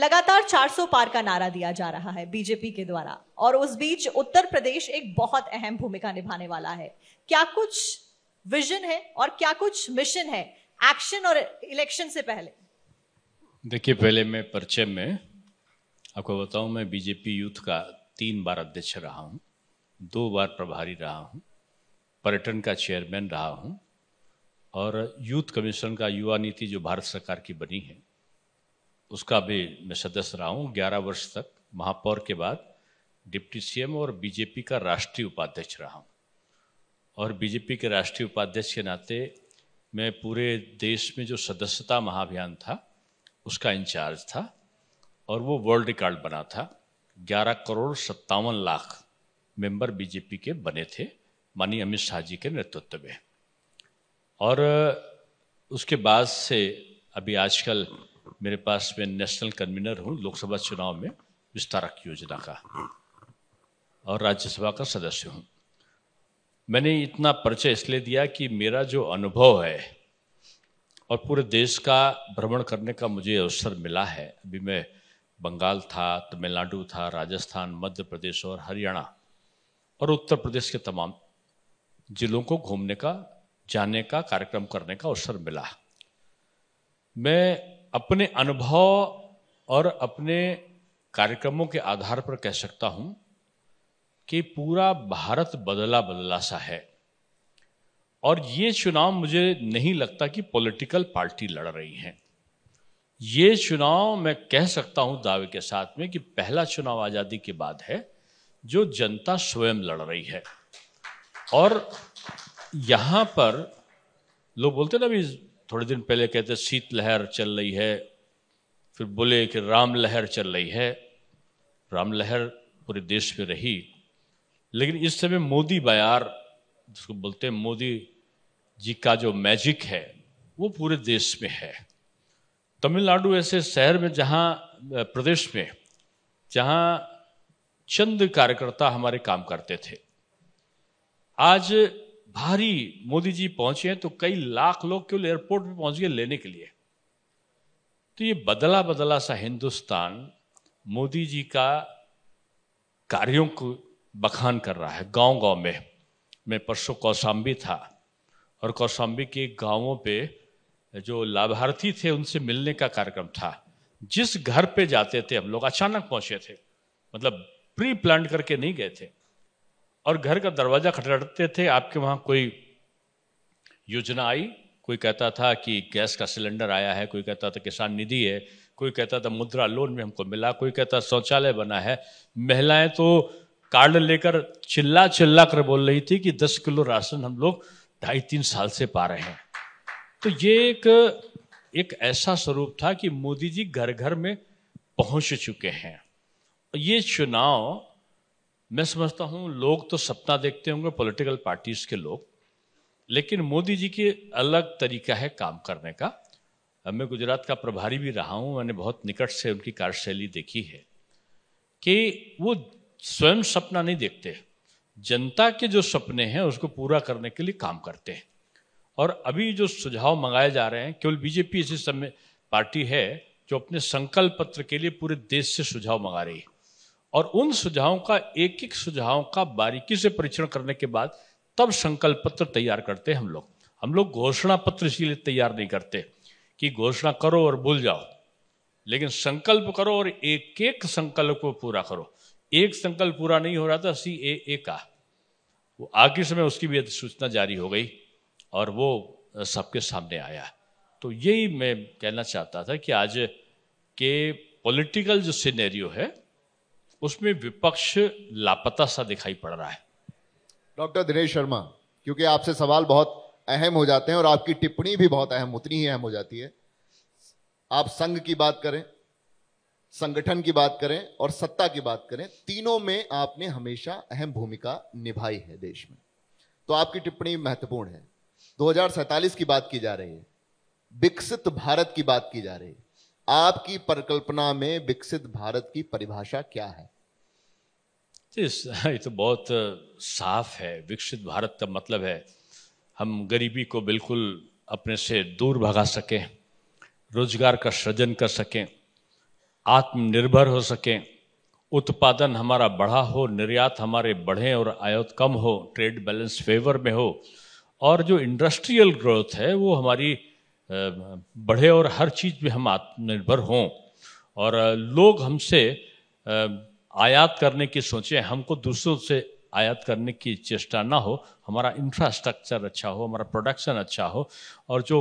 लगातार 400 पार का नारा दिया जा रहा है बीजेपी के द्वारा और उस बीच उत्तर प्रदेश एक बहुत अहम भूमिका निभाने वाला है क्या कुछ विजन है और क्या कुछ मिशन है एक्शन और इलेक्शन से पहले देखिए पहले मैं परिचय में आपको बताऊं मैं बीजेपी यूथ का तीन बार अध्यक्ष रहा हूं दो बार प्रभारी रहा हूं पर्यटन का चेयरमैन रहा हूं और यूथ कमीशन का युवा नीति जो भारत सरकार की बनी है उसका भी मैं सदस्य रहा हूँ ग्यारह वर्ष तक महापौर के बाद डिप्टी सीएम और बीजेपी का राष्ट्रीय उपाध्यक्ष रहा हूँ और बीजेपी के राष्ट्रीय उपाध्यक्ष के नाते मैं पूरे देश में जो सदस्यता महाअभियान था उसका इंचार्ज था और वो वर्ल्ड रिकॉर्ड बना था ग्यारह करोड़ सत्तावन लाख मेंबर बीजेपी के बने थे मानी अमित शाह जी के नेतृत्व में और उसके बाद से अभी आजकल मेरे पास में नेशनल कन्वीनर हूँ लोकसभा चुनाव में विस्तारक योजना का और राज्यसभा का सदस्य हूँ मैंने इतना परिचय इसलिए दिया कि मेरा जो अनुभव है और पूरे देश का भ्रमण करने का मुझे अवसर मिला है अभी मैं बंगाल था तमिलनाडु था राजस्थान मध्य प्रदेश और हरियाणा और उत्तर प्रदेश के तमाम जिलों को घूमने का जाने का कार्यक्रम करने का अवसर मिला मैं अपने अनुभव और अपने कार्यक्रमों के आधार पर कह सकता हूं कि पूरा भारत बदला बदला सा है और ये चुनाव मुझे नहीं लगता कि पॉलिटिकल पार्टी लड़ रही हैं ये चुनाव मैं कह सकता हूं दावे के साथ में कि पहला चुनाव आज़ादी के बाद है जो जनता स्वयं लड़ रही है और यहां पर लोग बोलते ना अभी थोड़े दिन पहले कहते शीत लहर चल रही है फिर बोले कि राम लहर चल रही है राम लहर पूरे देश में रही लेकिन इस समय मोदी बयार जिसको बोलते हैं मोदी जी का जो मैजिक है वो पूरे देश में है तमिलनाडु ऐसे शहर में जहाँ प्रदेश में जहाँ चंद कार्यकर्ता हमारे काम करते थे आज भारी मोदी जी पहुंचे तो कई लाख लोग केवल एयरपोर्ट पे पहुंच गए लेने के लिए तो ये बदला बदला सा हिंदुस्तान मोदी जी का कार्यों को बखान कर रहा है गांव गांव में मैं परसों कौशाम्बी था और कौशाम्बी के गांवों पे जो लाभार्थी थे उनसे मिलने का कार्यक्रम था जिस घर पे जाते थे हम लोग अचानक पहुंचे थे मतलब प्री प्लान करके नहीं गए थे और घर का दरवाज़ा खटखटाते थे आपके वहां कोई योजना आई कोई कहता था कि गैस का सिलेंडर आया है कोई कहता था किसान निधि है कोई कहता था मुद्रा लोन में हमको मिला कोई कहता शौचालय बना है महिलाएं तो कार्ड लेकर चिल्ला चिल्ला कर बोल रही थी कि दस किलो राशन हम लोग ढाई तीन साल से पा रहे हैं तो ये एक एक ऐसा स्वरूप था कि मोदी जी घर घर में पहुंच चुके हैं ये चुनाव मैं समझता हूं लोग तो सपना देखते होंगे पॉलिटिकल पार्टीज के लोग लेकिन मोदी जी के अलग तरीका है काम करने का मैं गुजरात का प्रभारी भी रहा हूं मैंने बहुत निकट से उनकी कार्यशैली देखी है कि वो स्वयं सपना नहीं देखते जनता के जो सपने हैं उसको पूरा करने के लिए काम करते हैं और अभी जो सुझाव मंगाए जा रहे हैं केवल बीजेपी ऐसी समय पार्टी है जो अपने संकल्प पत्र के लिए पूरे देश से सुझाव मंगा रही है और उन सुझावों का एक एक सुझावों का बारीकी से परीक्षण करने के बाद तब संकल्प पत्र तैयार करते हम लोग हम लोग घोषणा पत्र इसीलिए तैयार नहीं करते कि घोषणा करो और भूल जाओ लेकिन संकल्प करो और एक एक संकल्प को पूरा करो एक संकल्प पूरा नहीं हो रहा था सी ए ए का वो आखिर समय उसकी भी सूचना जारी हो गई और वो सबके सामने आया तो यही मैं कहना चाहता था कि आज के पॉलिटिकल जो सिनेरियो है उसमें विपक्ष लापता सा दिखाई पड़ रहा है डॉक्टर दिनेश शर्मा क्योंकि आपसे सवाल बहुत अहम हो जाते हैं और आपकी टिप्पणी भी बहुत अहम उतनी ही अहम हो जाती है आप संघ की बात करें संगठन की बात करें और सत्ता की बात करें तीनों में आपने हमेशा अहम भूमिका निभाई है देश में तो आपकी टिप्पणी महत्वपूर्ण है दो की बात की जा रही है विकसित भारत की बात की जा रही है आपकी परिकल्पना में विकसित भारत की परिभाषा क्या है ये तो बहुत साफ है विकसित भारत का मतलब है हम गरीबी को बिल्कुल अपने से दूर भगा सकें रोजगार का सृजन कर सकें आत्मनिर्भर हो सकें उत्पादन हमारा बढ़ा हो निर्यात हमारे बढ़े और आयात कम हो ट्रेड बैलेंस फेवर में हो और जो इंडस्ट्रियल ग्रोथ है वो हमारी बढ़े और हर चीज़ में हम आत्मनिर्भर हों और लोग हमसे आयात करने की सोचें हमको दूसरों से आयात करने की चेष्टा ना हो हमारा इंफ्रास्ट्रक्चर अच्छा हो हमारा प्रोडक्शन अच्छा हो और जो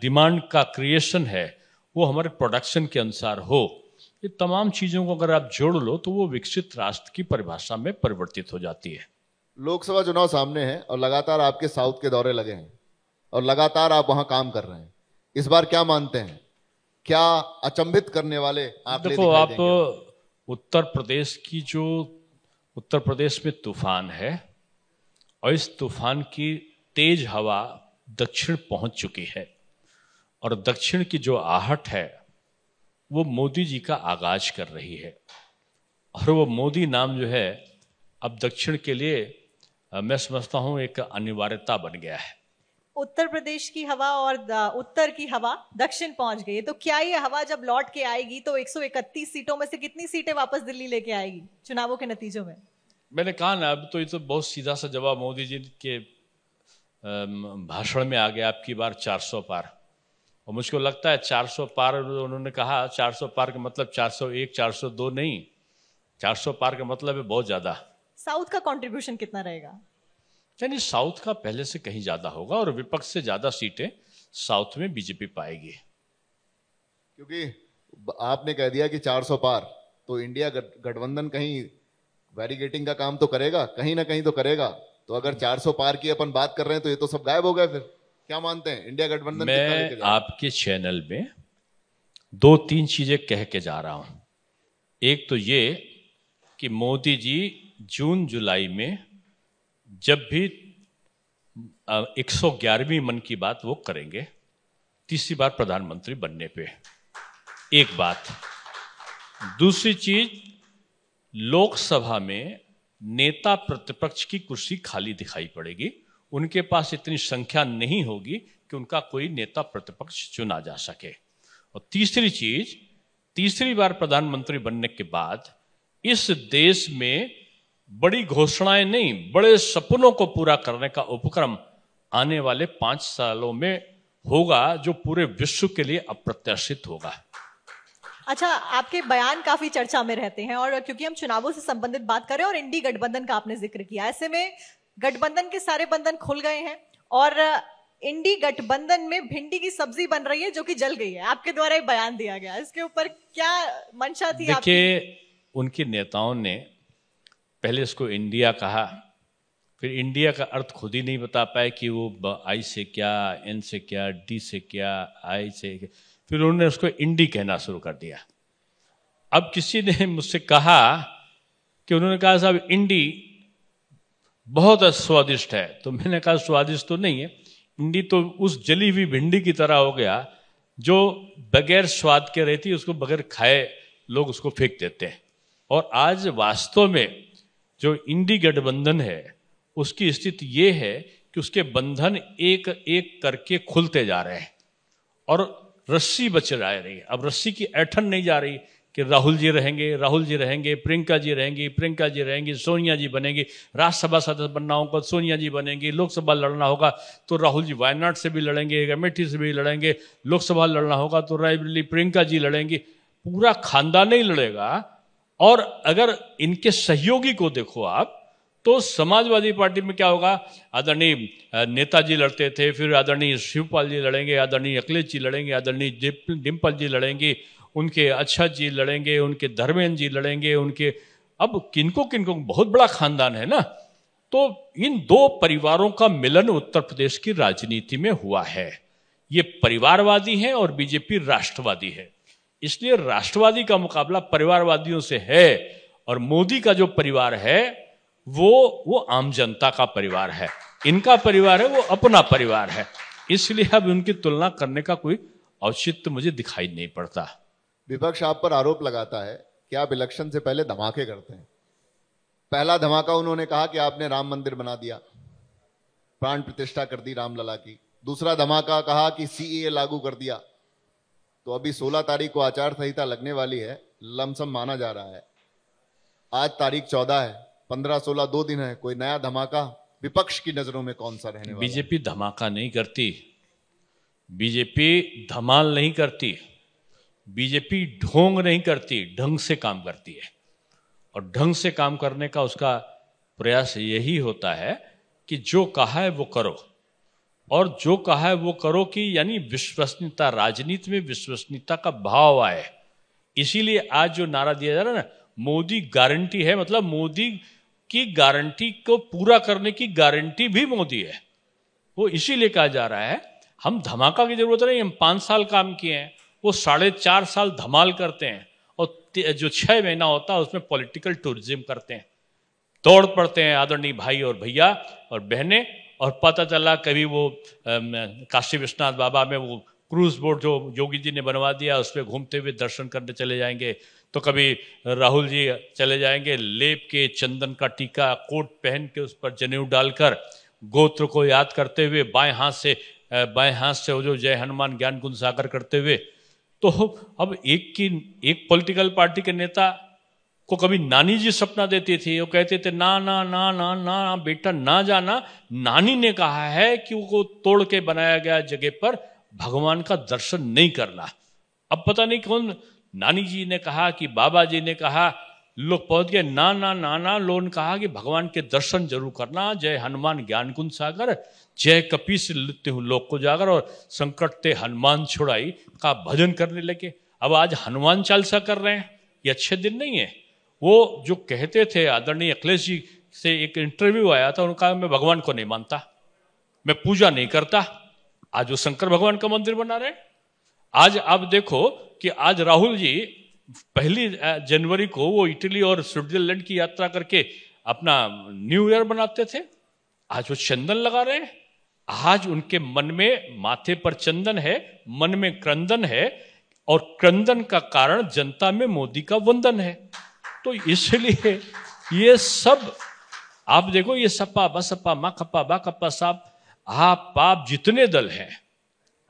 डिमांड का क्रिएशन है वो हमारे प्रोडक्शन के अनुसार हो ये तमाम चीज़ों को अगर आप जोड़ लो तो वो विकसित राष्ट्र की परिभाषा में परिवर्तित हो जाती है लोकसभा चुनाव सामने हैं और लगातार आपके साउथ के दौरे लगे हैं और लगातार आप वहां काम कर रहे हैं इस बार क्या मानते हैं क्या अचंभित करने वाले आप देखो आप उत्तर प्रदेश की जो उत्तर प्रदेश में तूफान है और इस तूफान की तेज हवा दक्षिण पहुंच चुकी है और दक्षिण की जो आहट है वो मोदी जी का आगाज कर रही है और वो मोदी नाम जो है अब दक्षिण के लिए मैं समझता हूँ एक अनिवार्यता बन गया है उत्तर प्रदेश की हवा और उत्तर की हवा दक्षिण पहुंच गई तो क्या ये हवा जब लौट के आएगी तो 131 सीटों में से कितनी सीटें वापस दिल्ली लेके आएगी चुनावों के नतीजों में मैंने कहा ना अब तो ये तो बहुत सीधा सा जवाब मोदी जी के भाषण में आ गया आपकी बार 400 पार और मुझको लगता है 400 पार उन्होंने कहा 400 पार का मतलब 401 402 नहीं 400 पार का मतलब है बहुत ज़्यादा साउथ का कंट्रीब्यूशन कितना रहेगा यानी साउथ का पहले से कहीं ज्यादा होगा और विपक्ष से ज्यादा सीटें साउथ में बीजेपी पाएगी क्योंकि आपने कह दिया कि 400 पार तो इंडिया गठबंधन कहीं बैरिगेटिंग का काम तो करेगा कहीं ना कहीं तो करेगा तो अगर 400 पार की अपन बात कर रहे हैं तो ये तो सब गायब हो गया फिर क्या मानते हैं इंडिया गठबंधन मैं आपके चैनल में दो तीन चीजें कह के जा रहा हूं एक तो ये कि मोदी जी जून जुलाई में जब भी ग्यारहवीं मन की बात वो करेंगे तीसरी बार प्रधानमंत्री बनने पे एक बात दूसरी चीज लोकसभा में नेता प्रतिपक्ष की कुर्सी खाली दिखाई पड़ेगी उनके पास इतनी संख्या नहीं होगी कि उनका कोई नेता प्रतिपक्ष चुना जा सके और तीसरी चीज तीसरी बार प्रधानमंत्री बनने के बाद इस देश में बड़ी घोषणाएं नहीं बड़े सपनों को पूरा करने का उपक्रम आने वाले पांच सालों में होगा जो पूरे विश्व के लिए अप्रत्याशित होगा अच्छा आपके बयान काफी चर्चा में रहते हैं और क्योंकि हम चुनावों से संबंधित बात कर रहे हैं और इंडी गठबंधन का आपने जिक्र किया ऐसे में गठबंधन के सारे बंधन खुल गए हैं और इंडी गठबंधन में भिंडी की सब्जी बन रही है जो कि जल गई है आपके द्वारा बयान दिया गया इसके ऊपर क्या मंशा थी देखिए उनके नेताओं ने पहले इसको इंडिया कहा फिर इंडिया का अर्थ खुद ही नहीं बता पाए कि वो आई से क्या एन से क्या डी से क्या आई से क्या फिर उन्होंने उसको इंडी कहना शुरू कर दिया अब किसी ने मुझसे कहा कि उन्होंने कहा साहब इंडी बहुत स्वादिष्ट है तो मैंने कहा स्वादिष्ट तो नहीं है इंडी तो उस जली हुई भिंडी की तरह हो गया जो बगैर स्वाद के रहती उसको बगैर खाए लोग उसको फेंक देते हैं और आज वास्तव में जो इंडी गठबंधन है उसकी स्थिति ये है कि उसके बंधन एक एक करके खुलते जा रहे हैं और रस्सी बच जा रही है अब रस्सी की ऐठन नहीं जा रही कि राहुल जी रहेंगे राहुल जी रहेंगे प्रियंका जी रहेंगी प्रियंका जी रहेंगी सोनिया जी बनेंगी राज्यसभा सदस्य बनना होगा सोनिया जी बनेंगी लोकसभा लड़ना होगा तो राहुल जी वायनाड से भी लड़ेंगे अमेठी से भी लड़ेंगे लोकसभा लड़ना होगा तो रायबरेली प्रियंका जी लड़ेंगी पूरा खानदान ही लड़ेगा और अगर इनके सहयोगी को देखो आप तो समाजवादी पार्टी में क्या होगा आदरणीय नेताजी लड़ते थे फिर आदरणीय शिवपाल जी लड़ेंगे आदरणीय अखिलेश जी लड़ेंगे आदरणीय डिम्पल जी लड़ेंगे उनके अच्छा जी लड़ेंगे उनके धर्मेंद्र जी लड़ेंगे उनके अब किनको किनको बहुत बड़ा खानदान है ना तो इन दो परिवारों का मिलन उत्तर प्रदेश की राजनीति में हुआ है ये परिवारवादी है और बीजेपी राष्ट्रवादी है इसलिए राष्ट्रवादी का मुकाबला परिवारवादियों से है और मोदी का जो परिवार है वो वो आम जनता का परिवार है इनका परिवार है वो अपना परिवार है इसलिए अब उनकी तुलना करने का कोई औचित्य मुझे दिखाई नहीं पड़ता विपक्ष आप पर आरोप लगाता है कि आप इलेक्शन से पहले धमाके करते हैं पहला धमाका उन्होंने कहा कि आपने राम मंदिर बना दिया प्राण प्रतिष्ठा कर दी रामलला की दूसरा धमाका कहा कि सीए e लागू कर दिया तो अभी 16 तारीख को आचार संहिता लगने वाली है लमसम माना जा रहा है आज तारीख चौदह है पंद्रह सोलह दो दिन है कोई नया धमाका विपक्ष की नजरों में कौन सा रहने बीजेपी धमाका नहीं करती बीजेपी धमाल नहीं करती बीजेपी ढोंग नहीं करती ढंग से काम करती है और ढंग से काम करने का उसका प्रयास यही होता है कि जो कहा है वो करो और जो कहा है वो करो कि यानी विश्वसनीयता राजनीति में विश्वसनीयता का भाव आए इसीलिए आज जो नारा दिया जा रहा है ना मोदी गारंटी है मतलब मोदी की गारंटी को पूरा करने की गारंटी भी मोदी है वो इसीलिए कहा जा रहा है हम धमाका की जरूरत नहीं हम पांच साल काम किए हैं वो साढ़े चार साल धमाल करते हैं और जो छह महीना होता है उसमें पॉलिटिकल टूरिज्म करते हैं दौड़ पड़ते हैं आदरणीय भाई और भैया और बहनें और पता चला कभी वो काशी विश्वनाथ बाबा में वो क्रूज बोट जो योगी जी ने बनवा दिया उस पर घूमते हुए दर्शन करने चले जाएंगे तो कभी राहुल जी चले जाएंगे लेप के चंदन का टीका कोट पहन के उस पर जनेऊ डालकर गोत्र को याद करते हुए बाएं हाथ से बाएं हाथ से वो जो जय हनुमान ज्ञान गुण सागर करते हुए तो अब एक की एक पॉलिटिकल पार्टी के नेता को कभी नानी जी सपना देती थी वो कहते थे ना ना ना ना ना बेटा ना जाना नानी ने कहा है कि वो तोड़ के बनाया गया जगह पर भगवान का दर्शन नहीं करना अब पता नहीं कौन नानी जी ने कहा कि बाबा जी ने कहा लोग पहुंच गए ना ना ना ना लोन कहा कि भगवान के दर्शन जरूर करना जय हनुमान ज्ञान कुंज सागर जय कपी से लिखते हूं लोग को जागर और संकट ते हनुमान छुड़ाई का भजन करने लगे अब आज हनुमान चालसा कर रहे हैं ये अच्छे दिन नहीं है वो जो कहते थे आदरणीय अखिलेश जी से एक इंटरव्यू आया था उन्होंने कहा मैं भगवान को नहीं मानता मैं पूजा नहीं करता आज वो शंकर भगवान का मंदिर बना रहे आज आप देखो कि आज राहुल जी पहली जनवरी को वो इटली और स्विट्जरलैंड की यात्रा करके अपना न्यू ईयर बनाते थे आज वो चंदन लगा रहे हैं आज उनके मन में माथे पर चंदन है मन में क्रंदन है और क्रंदन का कारण जनता में मोदी का वंदन है तो इसलिए ये सब आप देखो ये सपा बसपा मखपा बकपा साप आप पाप जितने दल हैं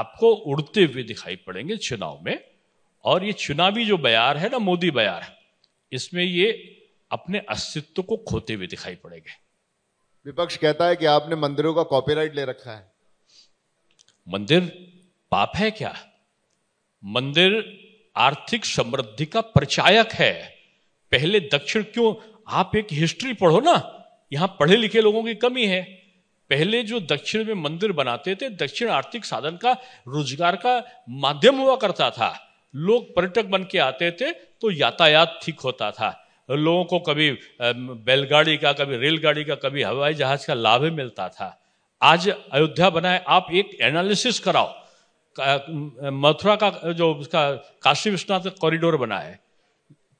आपको उड़ते हुए दिखाई पड़ेंगे चुनाव में और ये चुनावी जो बयार है ना मोदी बयार इसमें ये अपने अस्तित्व को खोते हुए दिखाई पड़ेंगे विपक्ष कहता है कि आपने मंदिरों का कॉपीराइट ले रखा है मंदिर पाप है क्या मंदिर आर्थिक समृद्धि का परचायक है पहले दक्षिण क्यों आप एक हिस्ट्री पढ़ो ना यहाँ पढ़े लिखे लोगों की कमी है पहले जो दक्षिण में मंदिर बनाते थे दक्षिण आर्थिक साधन का रोजगार का माध्यम हुआ करता था लोग पर्यटक बन के आते थे तो यातायात ठीक होता था लोगों को कभी बैलगाड़ी का कभी रेलगाड़ी का कभी हवाई जहाज का लाभ मिलता था आज अयोध्या बनाए आप एक एनालिसिस कराओ मथुरा का जो उसका काशी विश्वनाथ कॉरिडोर बना है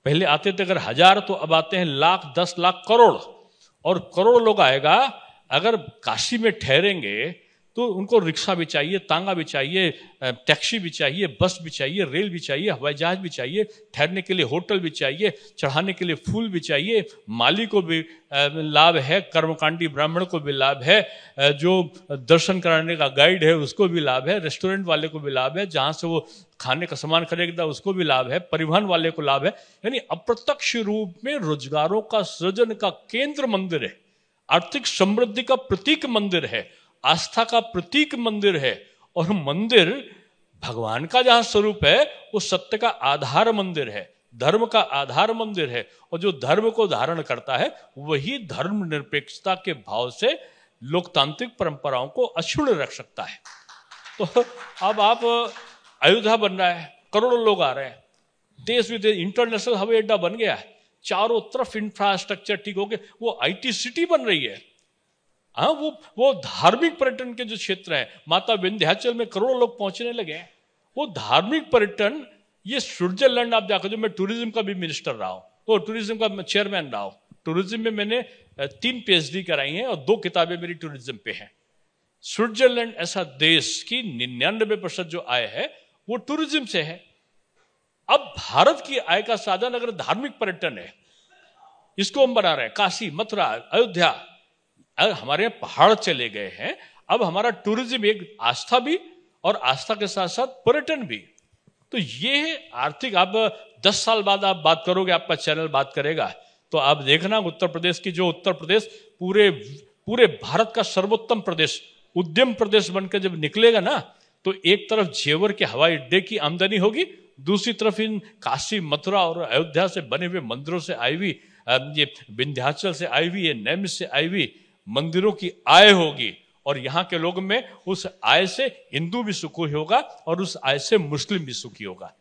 पहले आते थे अगर हजार तो अब आते हैं लाख दस लाख करोड़ और करोड़ लोग आएगा अगर काशी में ठहरेंगे तो उनको रिक्शा भी चाहिए तांगा भी चाहिए टैक्सी भी चाहिए बस भी चाहिए रेल भी चाहिए हवाई जहाज भी चाहिए ठहरने के लिए होटल भी चाहिए चढ़ाने के लिए फूल भी चाहिए माली को भी लाभ है कर्मकांडी ब्राह्मण को भी लाभ है जो दर्शन कराने का गाइड है उसको भी लाभ है रेस्टोरेंट वाले को भी लाभ है जहाँ से वो खाने का सामान खरीदता उसको भी लाभ है परिवहन वाले को लाभ है यानी अप्रत्यक्ष रूप में रोजगारों का सृजन का केंद्र मंदिर है आर्थिक समृद्धि का प्रतीक मंदिर है आस्था का प्रतीक मंदिर है और मंदिर भगवान का जहां स्वरूप है वो सत्य का आधार मंदिर है धर्म का आधार मंदिर है और जो धर्म को धारण करता है वही धर्म निरपेक्षता के भाव से लोकतांत्रिक परंपराओं को अक्षुण रख सकता है तो अब आप अयोध्या बन रहा है करोड़ों लोग आ रहे हैं देश विदेश इंटरनेशनल हवाई अड्डा बन गया है चारों तरफ इंफ्रास्ट्रक्चर ठीक हो गया वो आईटी सिटी बन रही है हाँ वो वो धार्मिक पर्यटन के जो क्षेत्र है माता विंध्याचल में करोड़ों लोग पहुंचने लगे हैं वो धार्मिक पर्यटन ये स्विट्जरलैंड आप जाकर जो मैं टूरिज्म का भी मिनिस्टर रहा हूँ तो टूरिज्म का चेयरमैन रहा हूँ टूरिज्म में मैंने तीन पीएचडी कराई हैं और दो किताबें मेरी टूरिज्म पे हैं स्विट्जरलैंड ऐसा देश की निन्यानबे प्रतिशत जो आय है वो टूरिज्म से है अब भारत की आय का साधन अगर धार्मिक पर्यटन है इसको हम बना रहे हैं काशी मथुरा अयोध्या अगर हमारे पहाड़ चले गए हैं अब हमारा टूरिज्म एक आस्था भी और आस्था के साथ साथ पर्यटन भी तो ये आर्थिक अब दस साल बाद आप बात करोगे आपका चैनल बात करेगा तो आप देखना उत्तर प्रदेश की जो उत्तर प्रदेश पूरे पूरे भारत का सर्वोत्तम प्रदेश उद्यम प्रदेश बनकर जब निकलेगा ना तो एक तरफ जेवर के हवाई अड्डे की आमदनी होगी दूसरी तरफ इन काशी मथुरा और अयोध्या से बने हुए मंदिरों से आई हुई ये विंध्याचल से आई हुई ये नैम से आई हुई मंदिरों की आय होगी और यहाँ के लोग में उस आय से हिंदू भी सुखी होगा और उस आय से मुस्लिम भी सुखी होगा